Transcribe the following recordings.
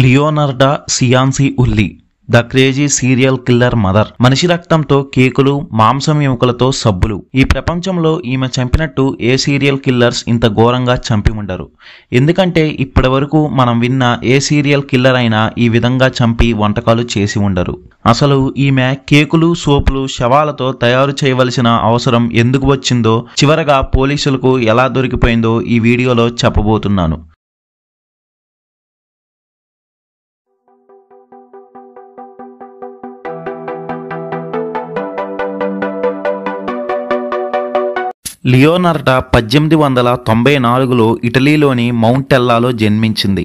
లియోనార్డా Cianciulli the crazy serial killer mother మనిషి రక్తంతో కేకులు మాంసం ఎముకలతో సబ్బులు ఈ ప్రపంచంలో ఈమె చంపినట్టు ఏ సీరియల్ కిల్లర్స్ ఇంత ఘోరంగా చంపి ఉండరు ఎందుకంటే ఇప్పటి వరకు మనం విన్న ఏ సీరియల్ కిల్లర్ అయినా ఈ విధంగా చంపి వంటకాలు చేసి ఉండరు అసలు ఈమె కేకులు సోపులు శవాలతో తయారు చేయవలసిన అవసరం ఎందుకు వచ్చిందో చివరగా పోలీసులకు ఎలా దొరికిపోయిందో ఈ వీడియోలో చెప్పబోతున్నాను లియోనార్డా పద్దెనిమిది వందల తొంభై నాలుగులో ఇటలీలోని మౌంటెల్లాలో జన్మించింది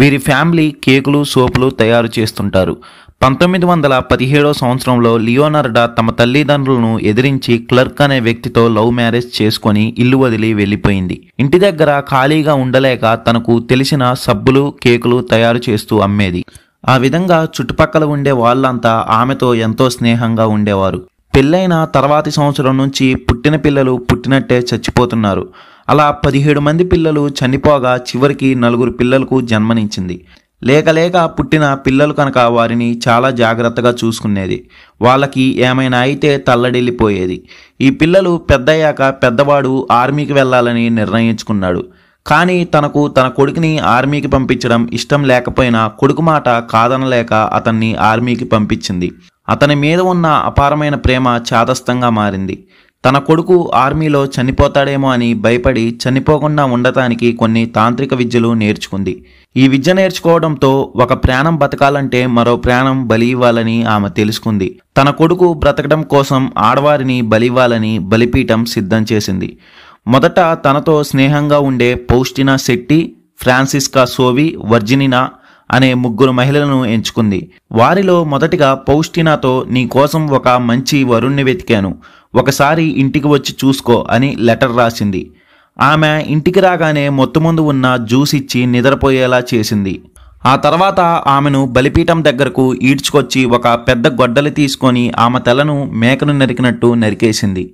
వీరి ఫ్యామిలీ కేకులు సోపులు తయారు చేస్తుంటారు పంతొమ్మిది వందల పదిహేడో సంవత్సరంలో లియోనార్డా తమ తల్లిదండ్రులను ఎదిరించి క్లర్క్ అనే వ్యక్తితో లవ్ మ్యారేజ్ చేసుకొని ఇల్లు వదిలి వెళ్ళిపోయింది ఇంటి దగ్గర ఖాళీగా ఉండలేక తనకు తెలిసిన సబ్బులు కేకులు తయారు చేస్తూ అమ్మేది ఆ విధంగా చుట్టుపక్కల ఉండే వాళ్ళంతా ఆమెతో ఎంతో స్నేహంగా ఉండేవారు పెళ్ళైన తర్వాతి సంవత్సరం నుంచి పుట్టిన పిల్లలు పుట్టినట్టే చచ్చిపోతున్నారు అలా పదిహేడు మంది పిల్లలు చనిపోగా చివరికి నలుగురు పిల్లలకు జన్మనిచ్చింది లేక లేక పుట్టిన పిల్లలు కనుక వారిని చాలా జాగ్రత్తగా చూసుకునేది వాళ్ళకి ఏమైనా అయితే తల్లడిల్లిపోయేది ఈ పిల్లలు పెద్దయ్యాక పెద్దవాడు ఆర్మీకి వెళ్ళాలని నిర్ణయించుకున్నాడు కానీ తనకు తన కొడుకుని ఆర్మీకి పంపించడం ఇష్టం లేకపోయినా కొడుకు మాట కాదనలేక అతన్ని ఆర్మీకి పంపించింది అతని మీద ఉన్న అపారమైన ప్రేమ చాదస్తంగా మారింది తన కొడుకు ఆర్మీలో చనిపోతాడేమో అని భయపడి చనిపోకుండా ఉండటానికి కొన్ని తాంత్రిక విద్యలు నేర్చుకుంది ఈ విద్య నేర్చుకోవడంతో ఒక ప్రాణం బతకాలంటే మరో ప్రాణం బలి ఇవ్వాలని ఆమె తెలుసుకుంది తన కొడుకు బ్రతకడం కోసం ఆడవారిని బలి ఇవ్వాలని బలిపీఠం సిద్ధం చేసింది మొదట తనతో స్నేహంగా ఉండే పౌష్టినా శెట్టి ఫ్రాన్సిస్కా సోవి వర్జినినా అనే ముగ్గురు మహిళలను ఎంచుకుంది వారిలో మొదటిగా పౌష్టినాతో నీకోసం ఒక మంచి వరుణ్ణి వెతికాను ఒకసారి ఇంటికి వచ్చి చూసుకో అని లెటర్ రాసింది ఆమె ఇంటికి రాగానే మొత్తు ముందు ఉన్న జ్యూస్ ఇచ్చి నిద్రపోయేలా చేసింది ఆ తర్వాత ఆమెను బలిపీఠం దగ్గరకు ఈడ్చుకొచ్చి ఒక పెద్ద గొడ్డలి తీసుకొని ఆమె తలను మేకను నరికినట్టు నరికేసింది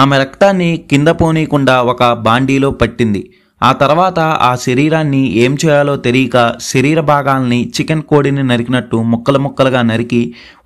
ఆమె రక్తాన్ని కింద పోనీయకుండా ఒక బాండీలో పట్టింది ఆ తర్వాత ఆ శరీరాన్ని ఏం చేయాలో తెలియక శరీర భాగాల్ని చికెన్ కోడిని నరికినట్టు ముక్కలు ముక్కలుగా నరికి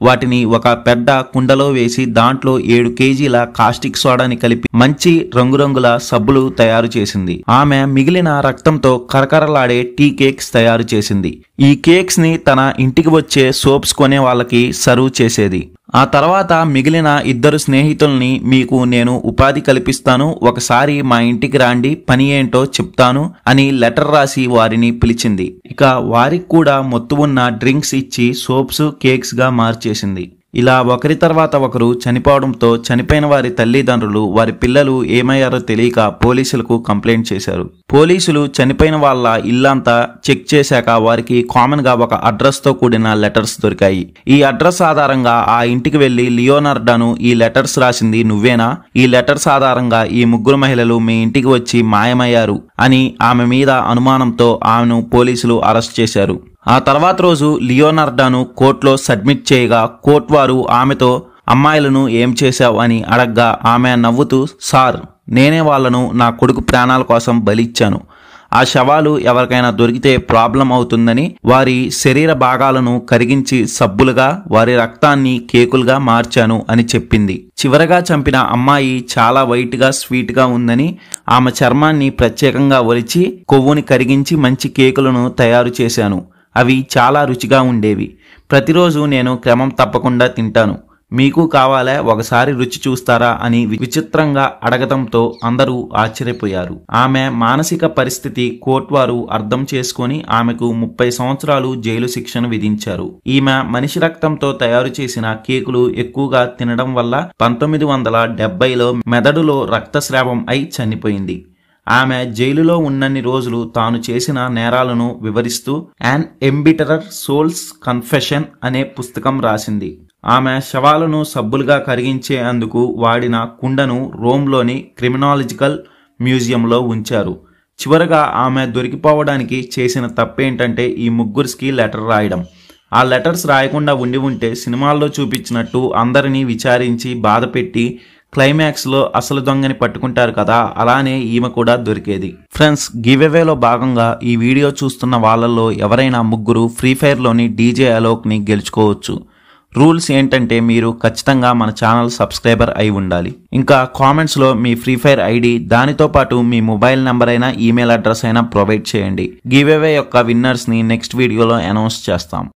వాటిని ఒక పెద్ద కుండలో వేసి దాంట్లో ఏడు కేజీల కాస్టిక్ సోడాని కలిపి మంచి రంగురంగుల సబ్బులు తయారు చేసింది ఆమె మిగిలిన రక్తంతో కరకరలాడే టీ కేక్స్ తయారు చేసింది ఈ కేక్స్ ని తన ఇంటికి వచ్చే సోప్స్ కొనే వాళ్ళకి సర్వ్ చేసేది ఆ తర్వాత మిగిలిన ఇద్దరు స్నేహితుల్ని మీకు నేను ఉపాధి కల్పిస్తాను ఒకసారి మా ఇంటికి రాండి పని ఏంటో చెప్తాను అని లెటర్ రాసి వారిని పిలిచింది ఇక వారికి కూడా మొత్తు ఉన్న డ్రింక్స్ ఇచ్చి సోప్స్ కేక్స్గా మార్చేసింది ఇలా ఒకరి తర్వాత ఒకరు చనిపోవడంతో చనిపోయిన వారి తల్లిదండ్రులు వారి పిల్లలు ఏమయ్యారో తెలియక పోలీసులకు కంప్లైంట్ చేశారు పోలీసులు చనిపోయిన వాళ్ళ ఇల్లంతా చెక్ చేశాక వారికి కామన్ గా ఒక అడ్రస్ తో కూడిన లెటర్స్ దొరికాయి ఈ అడ్రస్ ఆధారంగా ఆ ఇంటికి వెళ్లి లియోనార్డాను ఈ లెటర్స్ రాసింది నువ్వేనా ఈ లెటర్స్ ఆధారంగా ఈ ముగ్గురు మహిళలు మీ ఇంటికి వచ్చి మాయమయ్యారు అని ఆమె మీద అనుమానంతో ఆమెను పోలీసులు అరెస్ట్ చేశారు ఆ తర్వాత రోజు లియోనార్డాను కోర్టులో సబ్మిట్ చేయగా కోర్టు వారు ఆమెతో అమ్మాయిలను ఏం చేశావు అని అడగ్గా ఆమె నవ్వుతూ సార్ నేనే వాళ్లను నా కొడుకు ప్రాణాల కోసం బలిచ్చాను ఆ శవాలు ఎవరికైనా దొరికితే ప్రాబ్లం అవుతుందని వారి శరీర భాగాలను కరిగించి సబ్బులుగా వారి రక్తాన్ని కేకులుగా మార్చాను అని చెప్పింది చివరగా చంపిన అమ్మాయి చాలా వైట్గా స్వీట్గా ఉందని ఆమె చర్మాన్ని ప్రత్యేకంగా ఒలిచి కొవ్వుని కరిగించి మంచి కేకులను తయారు చేశాను అవి చాలా రుచిగా ఉండేవి ప్రతిరోజు నేను క్రమం తప్పకుండా తింటాను మీకు కావాలా ఒకసారి రుచి చూస్తారా అని విచిత్రంగా అడగటంతో అందరూ ఆశ్చర్యపోయారు ఆమె మానసిక పరిస్థితి కోర్టు వారు అర్థం చేసుకుని ఆమెకు ముప్పై సంవత్సరాలు జైలు శిక్షను విధించారు ఈమె మనిషి రక్తంతో తయారు చేసిన కేకులు ఎక్కువగా తినడం వల్ల పంతొమ్మిది వందల డెబ్బైలో మెదడులో రక్తస్రావం అయి చనిపోయింది ఆమె జైలులో ఉన్నన్ని రోజులు తాను చేసిన నేరాలను వివరిస్తూ యాన్ ఎంబిటరర్ సోల్స్ కన్ఫెషన్ అనే పుస్తకం రాసింది ఆమె శవాలను సబ్బులుగా కరిగించే అందుకు వాడిన కుండను రోమ్లోని క్రిమినాలజికల్ మ్యూజియంలో ఉంచారు చివరగా ఆమె దొరికిపోవడానికి చేసిన తప్పేంటంటే ఈ ముగ్గురికి లెటర్ రాయడం ఆ లెటర్స్ రాయకుండా ఉండి ఉంటే సినిమాల్లో చూపించినట్టు అందరినీ విచారించి బాధపెట్టి క్లైమాక్స్లో అసలు దొంగని పట్టుకుంటారు కదా అలానే ఈమె కూడా దొరికేది ఫ్రెండ్స్ గివ్అవేలో భాగంగా ఈ వీడియో చూస్తున్న వాళ్ళల్లో ఎవరైనా ముగ్గురు ఫ్రీ ఫైర్లోని డీజే అలోక్ని గెలుచుకోవచ్చు రూల్స్ ఏంటంటే మీరు ఖచ్చితంగా మన ఛానల్ సబ్స్క్రైబర్ అయి ఉండాలి ఇంకా కామెంట్స్లో మీ ఫ్రీ ఫైర్ ఐడి దానితో పాటు మీ మొబైల్ నెంబర్ అయినా ఈమెయిల్ అడ్రస్ అయినా ప్రొవైడ్ చేయండి అవే యొక్క విన్నర్స్ని నెక్స్ట్ వీడియోలో అనౌన్స్ చేస్తాం